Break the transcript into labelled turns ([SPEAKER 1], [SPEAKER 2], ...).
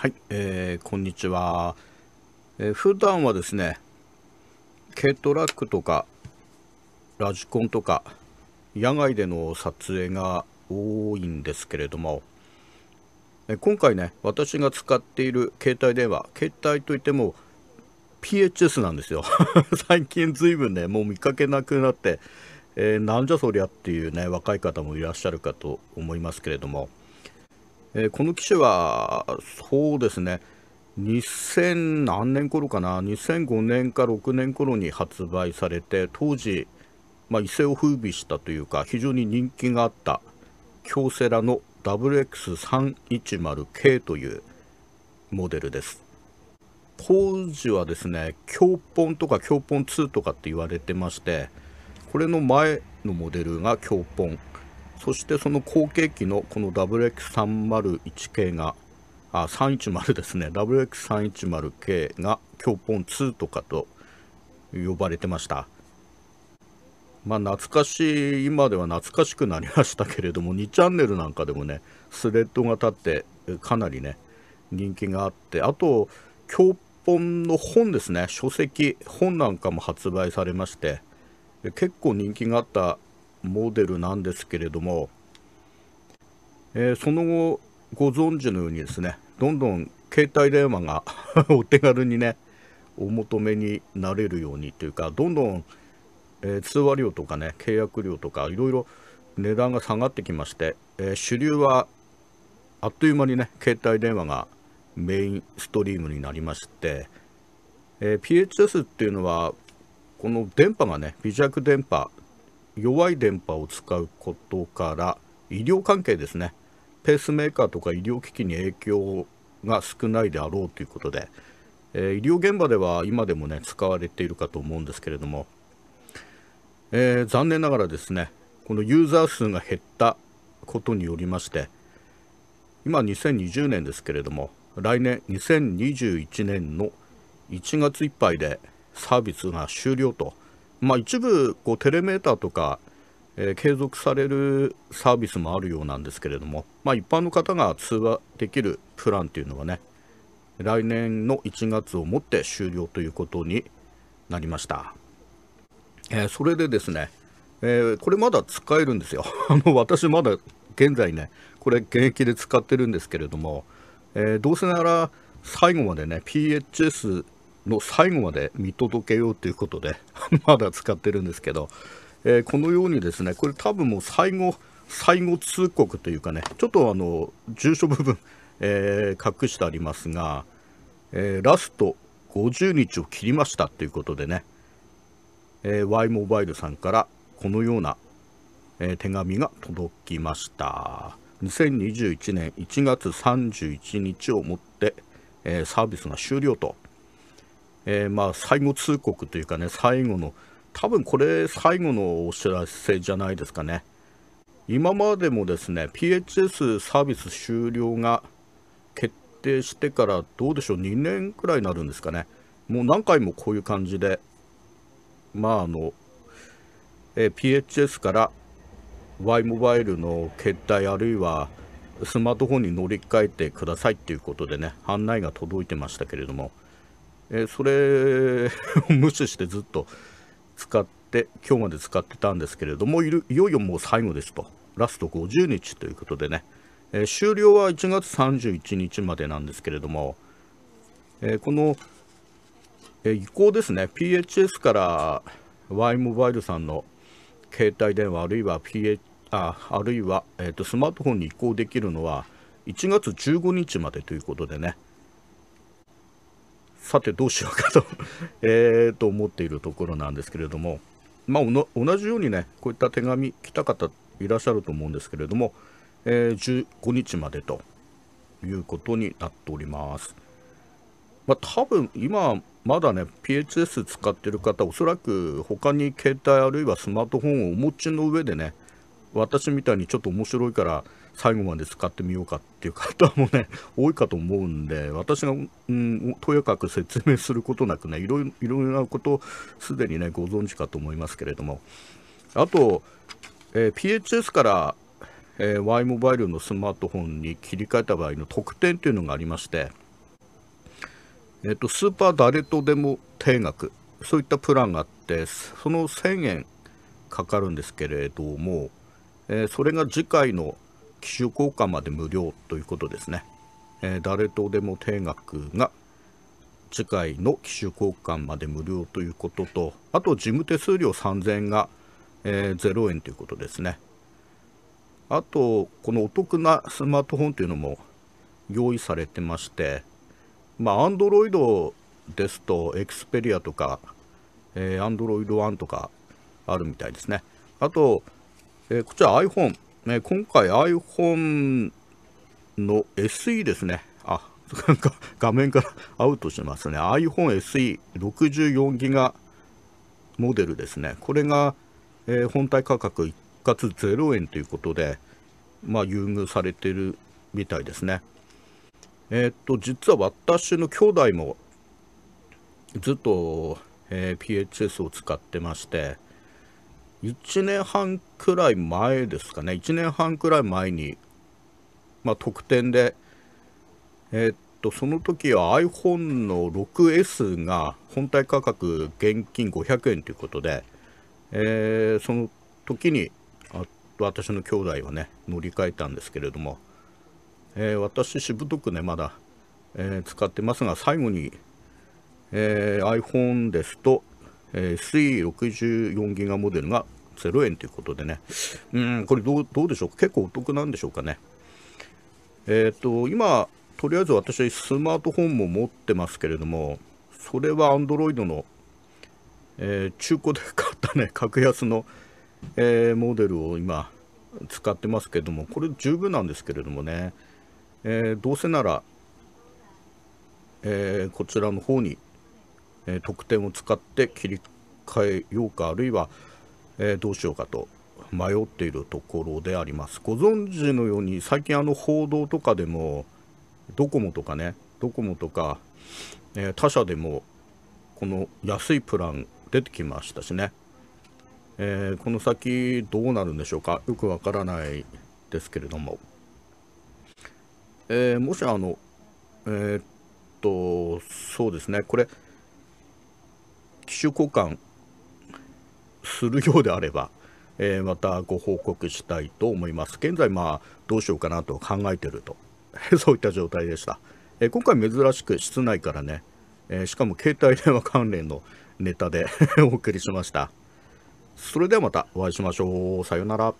[SPEAKER 1] はい、えー、こんにちは、えー、普段はですね軽トラックとかラジコンとか野外での撮影が多いんですけれども、えー、今回ね私が使っている携帯電話携帯といっても PHS なんですよ 最近ずいぶんねもう見かけなくなって、えー、なんじゃそりゃっていうね若い方もいらっしゃるかと思いますけれどもえー、この機種はそうですね2000何年頃かな2005年か6年頃に発売されて当時、まあ、一を風靡したというか非常に人気があった京セラの WX310K というモデルです当時はですね京ポンとか京ポン2とかって言われてましてこれの前のモデルが京ポンそしてその後継機のこの WX301 系があ310ですね WX310 k が強本2とかと呼ばれてましたまあ懐かしい今では懐かしくなりましたけれども2チャンネルなんかでもねスレッドが立ってかなりね人気があってあと強本の本ですね書籍本なんかも発売されまして結構人気があったモデルなんですけれども、えー、その後ご存知のようにですねどんどん携帯電話が お手軽にねお求めになれるようにというかどんどん、えー、通話料とかね契約料とかいろいろ値段が下がってきまして、えー、主流はあっという間にね携帯電話がメインストリームになりまして、えー、PHS っていうのはこの電波がね微弱電波弱い電波を使うことから医療関係ですねペースメーカーとか医療機器に影響が少ないであろうということで、えー、医療現場では今でもね使われているかと思うんですけれども、えー、残念ながらですねこのユーザー数が減ったことによりまして今2020年ですけれども来年2021年の1月いっぱいでサービスが終了とまあ、一部こうテレメーターとか、えー、継続されるサービスもあるようなんですけれども、まあ、一般の方が通話できるプランっていうのはね来年の1月をもって終了ということになりました、えー、それでですね、えー、これまだ使えるんですよ あの私まだ現在ねこれ現役で使ってるんですけれども、えどうせなら最後までね PHS の最後まで見届けようということで まだ使ってるんですけど、えー、このようにですねこれ多分もう最後最後通告というかねちょっとあの住所部分、えー、隠してありますが、えー、ラスト50日を切りましたということでね、えー、Y モバイルさんからこのような、え手紙が届きました2021年1月31日をもって、えサービスが終了とえー、まあ最後通告というかね最後の多分これ最後のお知らせじゃないですかね今までもですね PHS サービス終了が決定してからどうでしょう2年くらいになるんですかねもう何回もこういう感じでまああの、えー、PHS から Y モバイルの携帯あるいはスマートフォンに乗り換えてくださいっていうことでね案内が届いてましたけれどもえー、それ を無視してずっと使って今日まで使ってたんですけれどもいるいよいよもう最後ですとラスト50日ということでね、えー、終了は1月31日までなんですけれども、えー、この、え移行ですね PHS から Y モバイルさんの携帯電話あるいは PH ああるいは、えーとスマートフォンに移行できるのは1月15日までということでね、さてどうしようかとえと思っているところなんですけれども、まあ、同じようにねこういった手紙来た方いらっしゃると思うんですけれども、えー、15日までということになっております。まあ、多分今まだね PHS 使ってる方おそらく他に携帯あるいはスマートフォンをお持ちの上でね私みたいにちょっと面白いから最後まで使ってみようかっていう方もね 多いかと思うんで私が、うん、とやかく説明することなくねいろいろなことすでにねご存知かと思いますけれどもあと、えー、PHS から、えー、Y モバイルのスマートフォンに切り替えた場合の特典というのがありまして、えーと、とスーパー誰とでも定額そういったプランがあってその1000円かかるんですけれども、えー、それが次回の機種交換まで無料ということですね、えー、誰とでも定額が次回の機種交換まで無料ということとあと事務手数料3000円が、えー、0円ということですねあとこのお得なスマートフォンというのも用意されてましてまあ Android ですと Xperia とか、えー、Android One とかあるみたいですねあと、えー、こちら iPhone ね、今回 iPhone の SE ですね。あ、なんか画面からアウトしますね。iPhoneSE64GB モデルですね。これが、えー、本体価格一括0円ということで、まあ、優遇されてるみたいですね。えー、っと、実は私の兄弟もずっと、えー、PHS を使ってまして、1年半くらい前ですかね、1年半くらい前に、まあ、特典で、えー、っと、その時は iPhone の 6S が本体価格現金500円ということで、えー、その時にあ私の兄弟はね、乗り換えたんですけれども、えー、私、しぶとくね、まだ、え使ってますが、最後に、え iPhone ですと、えー、364ギガモデルが0円ということでね、うん、これどうどうでしょうか、結構お得なんでしょうかね。えっ、ー、と、今、とりあえず私、スマートフォンも持ってますけれども、それは Android の、えー、中古で買ったね、格安の、えー、モデルを今、使ってますけれども、これ十分なんですけれどもね、えどうせなら、えこちらの方にえー、得点を使って切り替えようかあるいは、えー、どうしようかと迷っているところでありますご存知のように最近あの報道とかでもドコモとかねドコモとか、えー、他社でもこの安いプラン出てきましたしね、えー、この先どうなるんでしょうかよくわからないですけれども、えー、もしあのえっとそうですねこれ機種交換するようであれば、えー、またご報告したいと思います。現在、まあ、どうしようかなと考えてると、そういった状態でした。えー、今回珍しく室内からね、えー、しかも携帯電話関連のネタで お送りしました。それではまたお会いしましょう。さようなら。